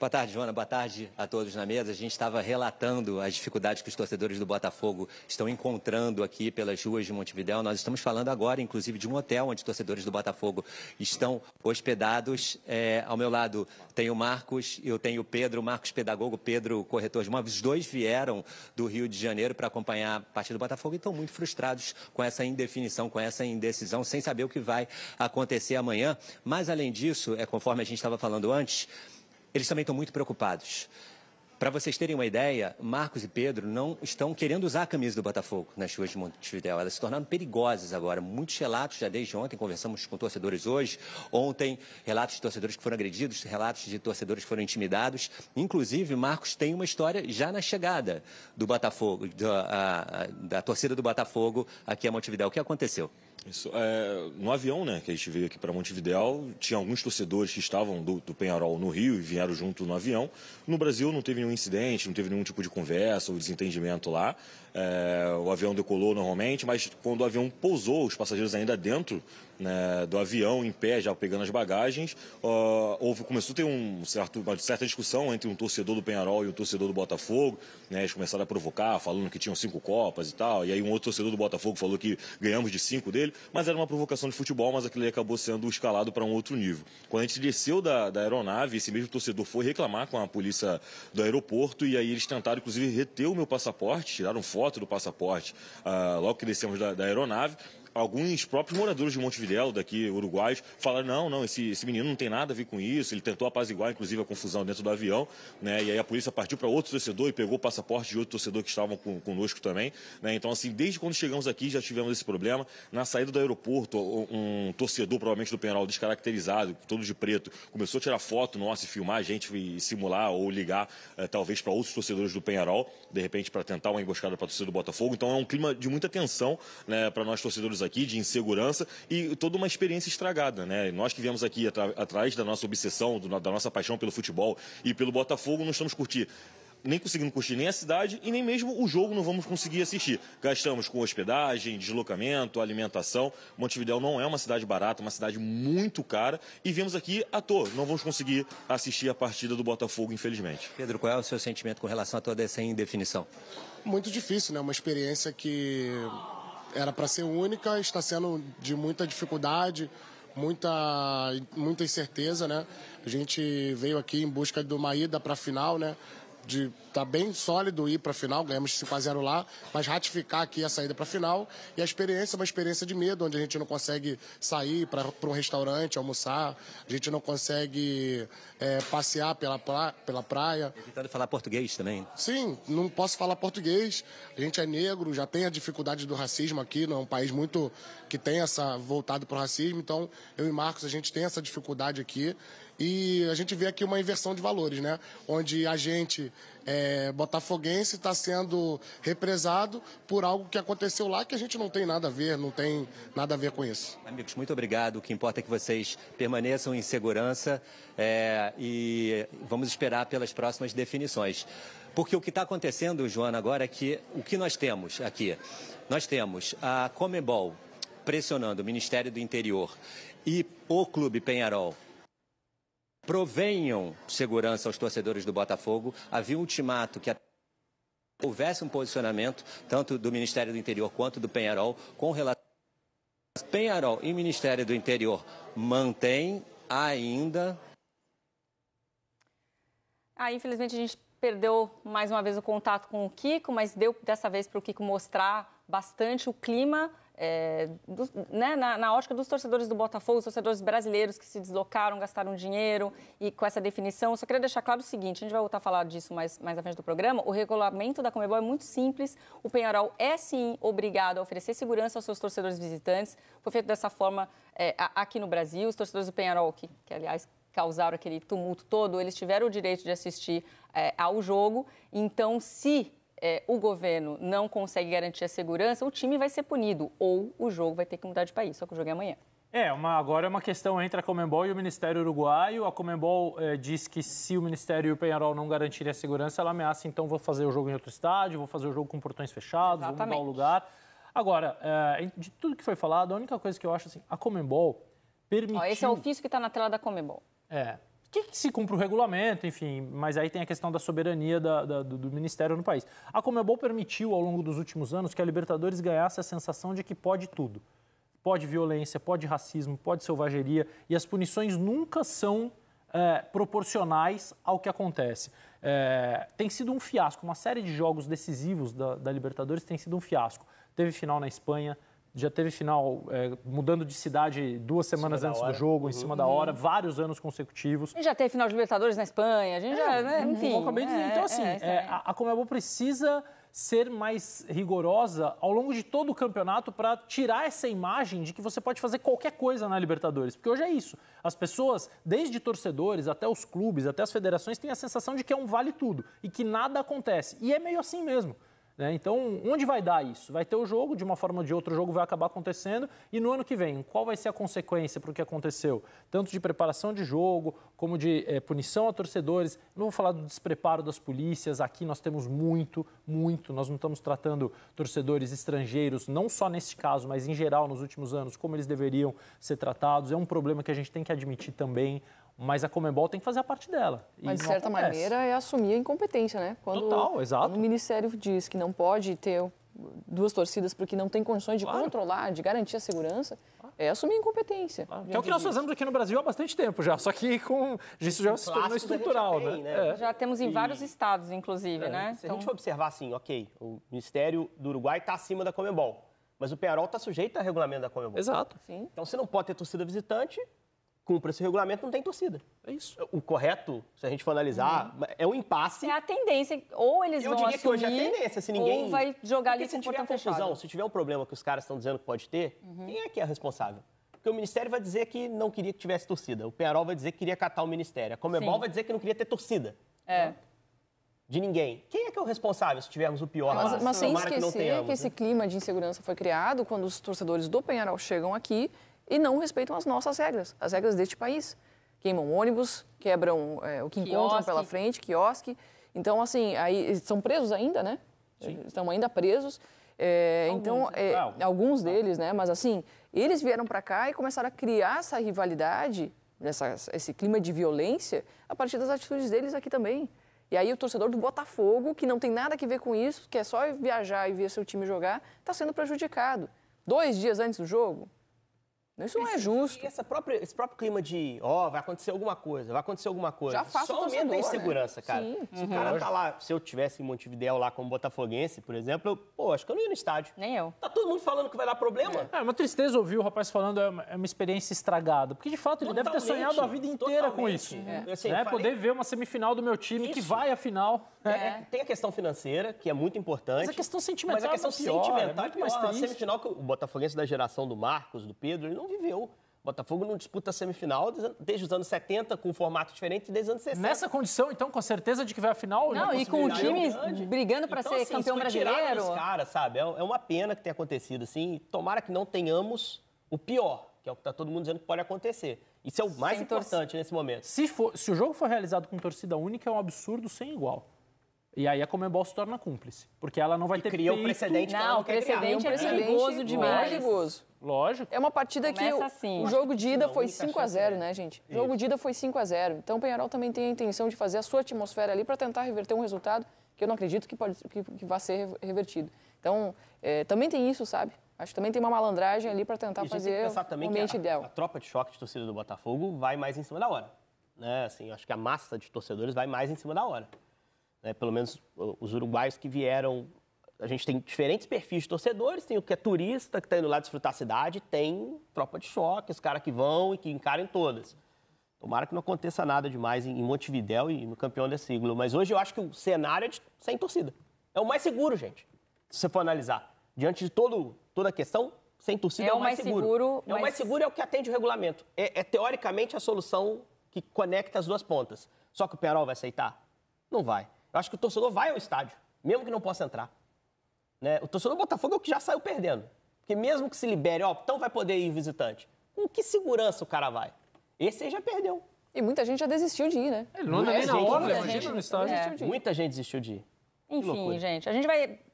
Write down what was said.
Boa tarde, Joana. Boa tarde a todos na mesa. A gente estava relatando as dificuldades que os torcedores do Botafogo estão encontrando aqui pelas ruas de Montevidéu. Nós estamos falando agora, inclusive, de um hotel onde torcedores do Botafogo estão hospedados. É, ao meu lado tem o Marcos, eu tenho o Pedro, Marcos Pedagogo, Pedro Corretor de Móveis. Os dois vieram do Rio de Janeiro para acompanhar a partida do Botafogo e estão muito frustrados com essa indefinição, com essa indecisão, sem saber o que vai acontecer amanhã. Mas, além disso, é conforme a gente estava falando antes eles também estão muito preocupados. Para vocês terem uma ideia, Marcos e Pedro não estão querendo usar a camisa do Botafogo nas ruas de Montevidéu. Elas se tornaram perigosas agora. Muitos relatos já desde ontem, conversamos com torcedores hoje. Ontem, relatos de torcedores que foram agredidos, relatos de torcedores que foram intimidados. Inclusive, Marcos tem uma história já na chegada do Botafogo, da, a, a, da torcida do Botafogo aqui a Montevidéu. O que aconteceu? Isso, é, no avião, né, que a gente veio aqui para Montevidéu, tinha alguns torcedores que estavam do, do Penharol no Rio e vieram junto no avião. No Brasil não teve nenhum nenhum incidente, não teve nenhum tipo de conversa ou desentendimento lá. É, o avião decolou normalmente, mas quando o avião pousou, os passageiros ainda dentro né, do avião em pé, já pegando as bagagens. Uh, houve, começou a ter um certo, uma certa discussão entre um torcedor do Penharol e um torcedor do Botafogo. Né, eles começaram a provocar, falando que tinham cinco copas e tal. E aí um outro torcedor do Botafogo falou que ganhamos de cinco dele, mas era uma provocação de futebol, mas aquilo acabou sendo escalado para um outro nível. Quando a gente desceu da, da aeronave, esse mesmo torcedor foi reclamar com a polícia do aeroporto e aí eles tentaram, inclusive, reter o meu passaporte, tiraram foto do passaporte uh, logo que descemos da, da aeronave alguns próprios moradores de Montevidéu, daqui, uruguaios, falaram: não, não, esse, esse menino não tem nada a ver com isso, ele tentou apaziguar, inclusive, a confusão dentro do avião, né? E aí a polícia partiu para outro torcedor e pegou o passaporte de outro torcedor que estavam com, conosco também, né? Então, assim, desde quando chegamos aqui já tivemos esse problema. Na saída do aeroporto, um torcedor, provavelmente do Penal, descaracterizado, todo de preto, começou a tirar foto nossa e filmar a gente e simular ou ligar, eh, talvez, para outros torcedores do Penharol, de repente, para tentar uma emboscada para torcedor do Botafogo. Então, é um clima de muita tensão né, para nós torcedores aqui, de insegurança e toda uma experiência estragada, né? Nós que viemos aqui atrás da nossa obsessão, do, da nossa paixão pelo futebol e pelo Botafogo, não estamos curtindo nem conseguindo curtir nem a cidade e nem mesmo o jogo não vamos conseguir assistir. Gastamos com hospedagem, deslocamento, alimentação. Montevideo não é uma cidade barata, uma cidade muito cara e viemos aqui à toa. Não vamos conseguir assistir a partida do Botafogo, infelizmente. Pedro, qual é o seu sentimento com relação a toda essa indefinição? Muito difícil, né? Uma experiência que era para ser única, está sendo de muita dificuldade, muita, muita incerteza, né? A gente veio aqui em busca de uma ida para a final, né? de estar tá bem sólido ir para a final, ganhamos 5 a 0 lá, mas ratificar aqui a saída para a final. E a experiência é uma experiência de medo, onde a gente não consegue sair para um restaurante, almoçar, a gente não consegue é, passear pela, pra, pela praia. Evitando falar português também. Sim, não posso falar português. A gente é negro, já tem a dificuldade do racismo aqui, não é um país muito que tem essa voltado para o racismo, então eu e Marcos a gente tem essa dificuldade aqui. E a gente vê aqui uma inversão de valores, né? Onde a gente, é, botafoguense, está sendo represado por algo que aconteceu lá que a gente não tem nada a ver, não tem nada a ver com isso. Amigos, muito obrigado. O que importa é que vocês permaneçam em segurança é, e vamos esperar pelas próximas definições. Porque o que está acontecendo, Joana, agora é que o que nós temos aqui? Nós temos a Comebol pressionando o Ministério do Interior e o Clube Penharol provenham segurança aos torcedores do Botafogo. Havia um ultimato que houvesse um posicionamento, tanto do Ministério do Interior quanto do Penharol, com relação. Penharol e Ministério do Interior mantém ainda. Ah, infelizmente a gente perdeu mais uma vez o contato com o Kiko, mas deu dessa vez para o Kiko mostrar bastante o clima é, do, né, na, na, ótica dos torcedores do Botafogo, os torcedores brasileiros que se deslocaram, gastaram dinheiro e com essa definição. Só queria deixar claro o seguinte: a gente vai voltar a falar disso mais, mais à frente do programa. O regulamento da Comebol é muito simples. O Penharol é sim obrigado a oferecer segurança aos seus torcedores visitantes. Foi feito dessa forma é, aqui no Brasil. Os torcedores do Penharol, que, que aliás causaram aquele tumulto todo, eles tiveram o direito de assistir é, ao jogo. Então, se é, o governo não consegue garantir a segurança, o time vai ser punido ou o jogo vai ter que mudar de país. Só que o jogo é amanhã. É, uma, agora é uma questão entre a Comembol e o Ministério Uruguaio. A Comembol eh, diz que se o Ministério e o Penharol não garantirem a segurança, ela ameaça, então, vou fazer o jogo em outro estádio, vou fazer o jogo com portões fechados, Exatamente. vou mudar o lugar. Agora, é, de tudo que foi falado, a única coisa que eu acho, assim, a Comembol permitiu... Ó, esse é o ofício que está na tela da Comembol. É, que, que, se cumpre o regulamento, enfim, mas aí tem a questão da soberania da, da, do, do, Ministério no país. A Comebol permitiu, ao longo dos últimos anos, que a Libertadores ganhasse a sensação de que pode tudo. Pode violência, pode racismo, pode selvageria, e as punições nunca são é, proporcionais ao que acontece. É, tem sido um fiasco, uma série de jogos decisivos da, da Libertadores tem sido um fiasco. Teve final na Espanha, já teve final é, mudando de cidade duas semanas antes do jogo, uhum. em cima da uhum. hora, vários anos consecutivos. A já teve final de Libertadores na Espanha, a gente é, já, né? enfim. Acabei de dizer. É, então, assim, é, é a, a Comebol precisa ser mais rigorosa ao longo de todo o campeonato para tirar essa imagem de que você pode fazer qualquer coisa na Libertadores. Porque hoje é isso. As pessoas, desde torcedores até os clubes, até as federações, têm a sensação de que é um vale tudo e que nada acontece. E é meio assim mesmo. Né? Então, onde vai dar isso? Vai ter o jogo, de uma forma ou de outra, o jogo vai acabar acontecendo. E no ano que vem, qual vai ser a consequência para o que aconteceu? Tanto de preparação de jogo, como de é, punição a torcedores. Não vou falar do despreparo das polícias, aqui nós temos muito, muito. Nós não estamos tratando torcedores estrangeiros, não só nesse caso, mas em geral nos últimos anos, como eles deveriam ser tratados. É um problema que a gente tem que admitir também. Mas a Comembol tem que fazer a parte dela. Mas, de certa acontece. maneira, é assumir a incompetência, né? Quando, Total, exato. Quando o Ministério diz que não pode ter duas torcidas porque não tem condições de claro. controlar, de garantir a segurança, claro. é assumir incompetência. Claro. Que é o que nós fazemos aqui no Brasil há bastante tempo já, só que com isso já é se tornou estrutural, já é tem, né? né? É. Já temos em e... vários estados, inclusive, é. né? Se então... a gente observar assim, ok, o Ministério do Uruguai está acima da Comembol, mas o Penarol está sujeito a regulamento da Comembol. Exato. Sim. Então você não pode ter torcida visitante cumpra esse regulamento, não tem torcida. É isso. O correto, se a gente for analisar, uhum. é um impasse. É a tendência. Ou eles Eu vão diria assumir, que hoje é a tendência, se ninguém... Ou vai jogar ali se tiver confusão, fechado. se tiver um problema que os caras estão dizendo que pode ter, uhum. quem é que é responsável? Porque o Ministério vai dizer que não queria que tivesse torcida. O Penarol vai dizer que queria catar o Ministério. A Comebol Sim. vai dizer que não queria ter torcida. É. De ninguém. Quem é que é o responsável se tivermos o pior mas, lá? Mas sem esquecer que, tenhamos, que esse né? clima de insegurança foi criado quando os torcedores do Penharol chegam aqui e não respeitam as nossas regras, as regras deste país. Queimam ônibus, quebram é, o que quiosque. encontram pela frente, quiosque. Então, assim, aí são presos ainda, né? Sim. Estão ainda presos. É, alguns, então, né? é, ah, alguns, alguns ah. deles, né? Mas, assim, eles vieram para cá e começaram a criar essa rivalidade, essa, esse clima de violência, a partir das atitudes deles aqui também. E aí o torcedor do Botafogo, que não tem nada a ver com isso, que é só viajar e ver seu time jogar, está sendo prejudicado. Dois dias antes do jogo, isso não é justo. E própria, esse próprio clima de, ó, oh, vai acontecer alguma coisa, vai acontecer alguma coisa. Já faço Só o medo da insegurança, né? cara. Sim. Se uhum. o cara uhum. tá lá, se eu tivesse em Montevideo lá como botafoguense, por exemplo, eu, pô, acho que eu não ia no estádio. Nem eu. Tá todo mundo falando que vai dar problema. É, é uma tristeza ouvir o rapaz falando é uma, é uma experiência estragada. Porque, de fato, ele totalmente, deve ter sonhado a vida inteira com isso. É. é. Assim, né? Poder ver uma semifinal do meu time isso. que vai à final. Né? É, é. Tem a questão financeira, que é muito importante. Mas a questão sentimental Mas a questão é pior, sentimental é, é muito mais triste. semifinal que o botafoguense da geração do Marcos, do Pedro, ele não viveu. Botafogo não disputa semifinal desde os anos 70, com um formato diferente, desde os anos 60. Nessa condição, então, com certeza de que vai à final? Não, e com o time é grande. brigando para então, ser assim, campeão brasileiro. cara, sabe? É, é uma pena que tenha acontecido assim. Tomara que não tenhamos o pior, que é o que está todo mundo dizendo que pode acontecer. Isso é o mais sem importante torcida. nesse momento. Se, for, se o jogo for realizado com torcida única, é um absurdo sem igual. E aí a Comembol se torna cúmplice, porque ela não vai e ter cria peito. precedente. Não, não o é precedente é perigoso demais. Perigoso. Lógico. É uma partida Começa que assim. o, jogo de ida foi 5 a 0 né, gente? O jogo de ida foi 5 a 0 Então o Penharol também tem a intenção de fazer a sua atmosfera ali para tentar reverter um resultado que eu não acredito que, pode, que, que vá ser revertido. Então, é, também tem isso, sabe? Acho que também tem uma malandragem ali para tentar fazer o ambiente a, ideal. A tropa de choque de torcida do Botafogo vai mais em cima da hora. Né? Assim, acho que a massa de torcedores vai mais em cima da hora né, pelo menos os uruguaios que vieram. A gente tem diferentes perfis de torcedores, tem o que é turista, que está indo lá desfrutar a cidade, tem tropa de choque, os caras que vão e que encarem todas. Tomara que não aconteça nada demais em Montevidéu e no campeão desse siglo. Mas hoje eu acho que o cenário é de, sem torcida. É o mais seguro, gente. Se você for analisar. Diante de todo, toda a questão, sem torcida é, é o mais, mais seguro. seguro mas... É o mais seguro é o que atende o regulamento. É, é, teoricamente a solução que conecta as duas pontas. Só que o Penarol vai aceitar? Não vai. Eu acho que o torcedor vai ao estádio, mesmo que não possa entrar. Né? O torcedor do Botafogo é o que já saiu perdendo. Porque mesmo que se libere, ó, então vai poder ir visitante. Com que segurança o cara vai? Esse aí já perdeu. E muita gente já desistiu de ir, né? Ele não anda nem na hora, imagina no estádio. Muita gente desistiu de ir. Enfim, gente, a gente vai